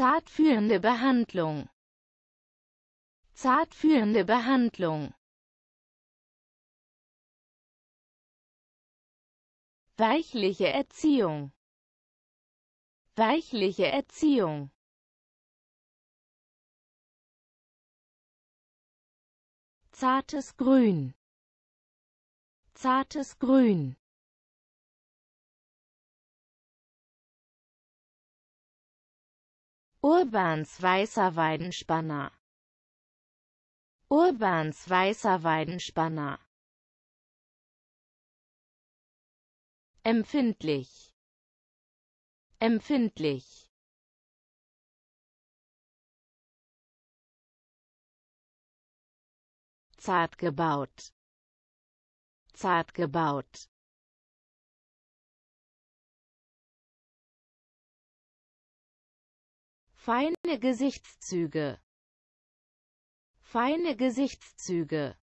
Zartführende Behandlung. Zartführende Behandlung. Weichliche Erziehung. Weichliche Erziehung. Zartes Grün. Zartes Grün. Urbans weißer Weidenspanner Urbans weißer Weidenspanner empfindlich empfindlich zart gebaut zart gebaut Feine Gesichtszüge. Feine Gesichtszüge.